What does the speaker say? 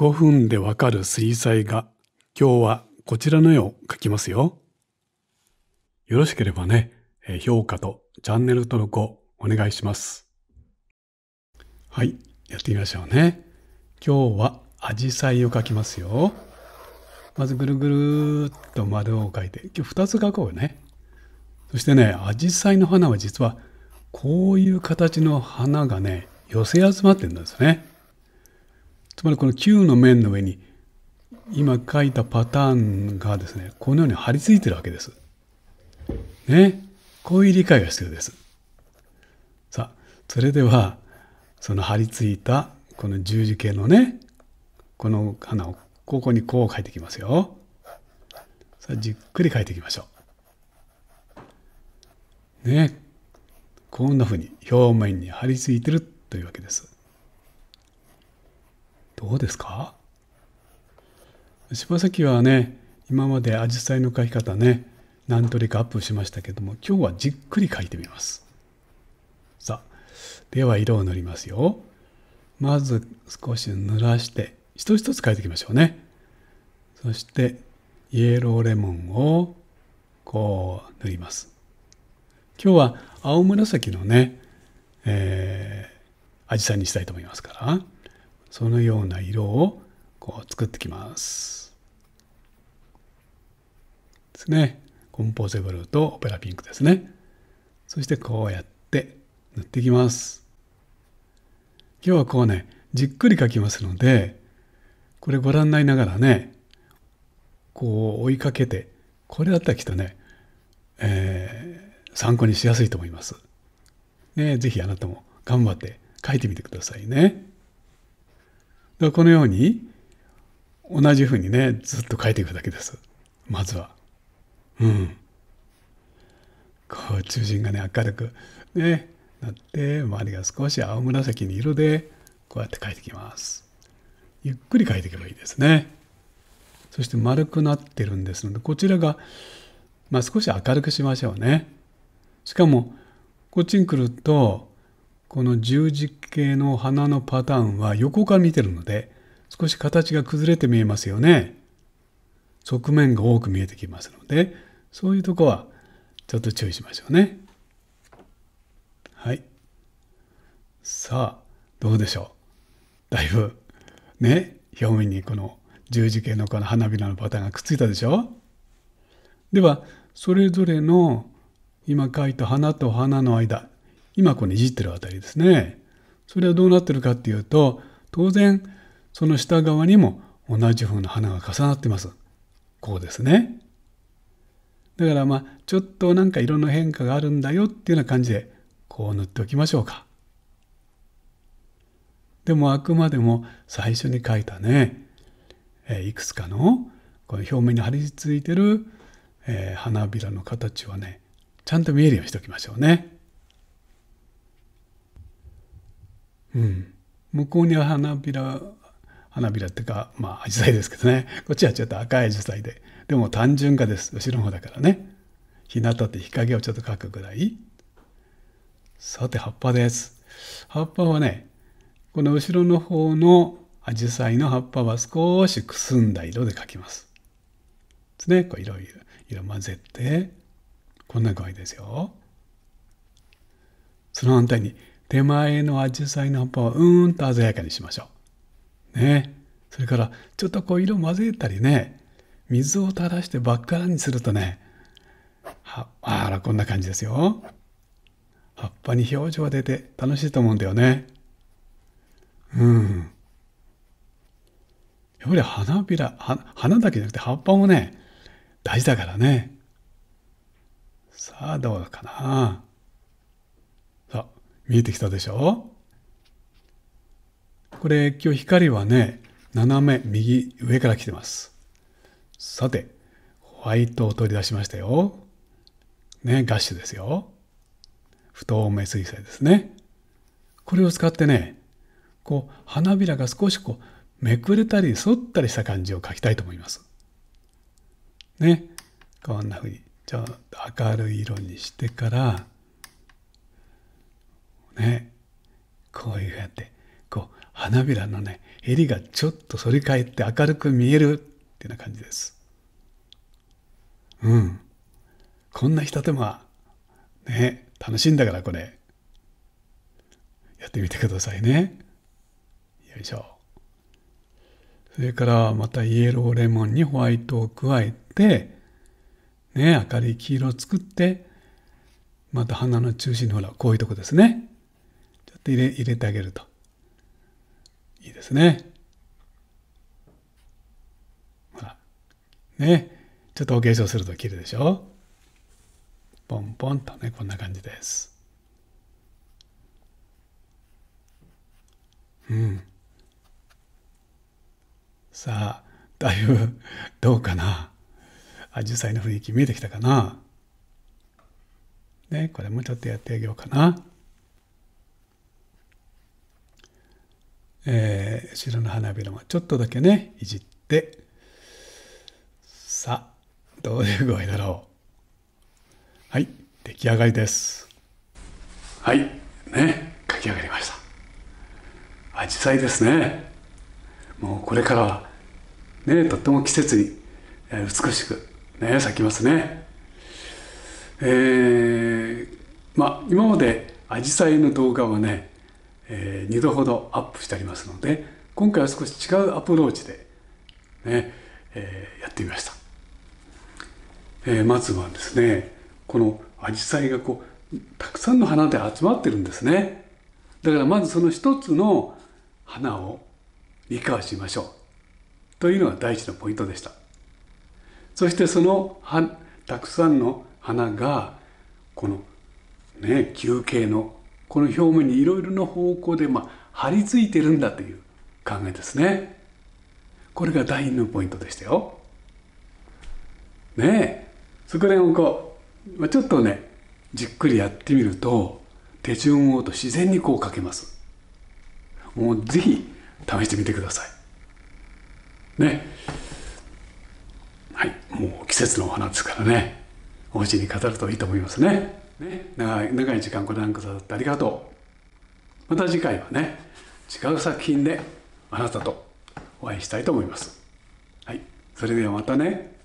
5分でわかる水彩画。今日はこちらの絵を描きますよ。よろしければね、評価とチャンネル登録をお願いします。はい、やってみましょうね。今日はアジサイを描きますよ。まずぐるぐるっと丸を描いて、今日2つ描こうね。そしてね、アジサイの花は実はこういう形の花がね、寄せ集まってるんですね。つまりこの Q の面の上に今書いたパターンがですね、このように張り付いてるわけです。ね。こういう理解が必要です。さあ、それでは、その張り付いたこの十字形のね、この花をここにこう書いていきますよ。さあ、じっくり書いていきましょう。ね。こんなふうに表面に張り付いてるというわけです。どうですか柴崎はね今まで紫陽花の描き方ね何通りかアップしましたけども今日はじっくり描いてみますさあでは色を塗りますよまず少し濡らして一つ一つ描いていきましょうねそしてイエローレモンをこう塗ります今日は青紫のねえー、アジにしたいと思いますから。そのような色をこう作ってきます。ですね。コンポーゼブルーとオペラピンクですね。そしてこうやって塗っていきます。今日はこうね、じっくり描きますので、これご覧になりながらね、こう追いかけて、これだったらきっとね、えー、参考にしやすいと思います。ね、ぜひあなたも頑張って描いてみてくださいね。らこのように、同じふうにね、ずっと書いていくだけです。まずは。うん。こう、中心がね、明るく、ね、なって、周りが少し青紫に色で、こうやって書いてきます。ゆっくり書いていけばいいですね。そして丸くなってるんですので、こちらが、まあ、少し明るくしましょうね。しかも、こっちに来ると、この十字形の花のパターンは横から見てるので少し形が崩れて見えますよね。側面が多く見えてきますのでそういうとこはちょっと注意しましょうね。はい。さあどうでしょう。だいぶね表面にこの十字形のこの花びらのパターンがくっついたでしょではそれぞれの今書いた花と花の間今このいじってるあたりですね。それはどうなってるかっていうと、当然、その下側にも同じ風の花が重なってます。こうですね。だからまあ、ちょっとなんか色の変化があるんだよっていうような感じで、こう塗っておきましょうか。でもあくまでも最初に書いたね、えいくつかのこの表面に張り付いてる、え花びらの形はね、ちゃんと見えるようにしておきましょうね。うん、向こうには花びら花びらっていうかまあアジサイですけどね こっちはちょっと赤いアジサイででも単純化です後ろの方だからね日向って日陰をちょっと描くぐらいさて葉っぱです葉っぱはねこの後ろの方のアジサイの葉っぱは少しくすんだ色で描きますですねこういろいろ色混ぜてこんな具合ですよその反対に手前のアジサイの葉っぱをうんと鮮やかにしましょう。ね。それから、ちょっとこう色混ぜたりね、水を垂らしてばっ赤にするとね、はあら、こんな感じですよ。葉っぱに表情が出て楽しいと思うんだよね。うん。やっぱり花びら、花だけじゃなくて葉っぱもね、大事だからね。さあ、どうかな。見えてきたでしょこれ今日光はね、斜め右上から来てます。さて、ホワイトを取り出しましたよ。ね、ガッシュですよ。不透明水彩ですね。これを使ってね、こう花びらが少しこうめくれたり反ったりした感じを描きたいと思います。ね、こんな風にちょっと明るい色にしてから、ねこういうやってこう花びらのね襟がちょっと反り返って明るく見えるっていうような感じです。うん。こんなひと手間、ね、楽しいんだからこれ。やってみてくださいね。よいしょ。それからまたイエローレモンにホワイトを加えて、ね、明るい黄色を作って、また花の中心のほら、こういうとこですね。で入れ入れてあげるといいですねほらねちょっとお化粧すると切るでしょポンポンとねこんな感じですうんさあだいぶどうかなあ10の雰囲気見えてきたかなねこれもちょっとやってあげようかなえー、白の花びらもちょっとだけねいじってさあどういう具合だろうはい出来上がりですはいね書き上がりましたアジサイですねもうこれからはねとっても季節に、え美しくね咲きますねえー、まあ今までアジサイの動画はねえー、2度ほどアップしてありますので今回は少し違うアプローチでね、えー、やってみました、えー、まずはですねこのアジサイがこうたくさんの花で集まってるんですねだからまずその一つの花を理解しましょうというのが第一のポイントでしたそしてそのたくさんの花がこのね休憩のこの表面にいろいろな方向で、まあ、張り付いてるんだという考えですね。これが第2のポイントでしたよ。ねえそこら辺をこう、まあ、ちょっとねじっくりやってみると手順をと自然にこう書けます。もうぜひ試してみてください。ね。はい、もう季節のお花ですからね。お家に飾るといいと思いますね。ね、長い長い時間ご覧くださってありがとうまた次回はね違う作品であなたとお会いしたいと思います。はい、それではまたね。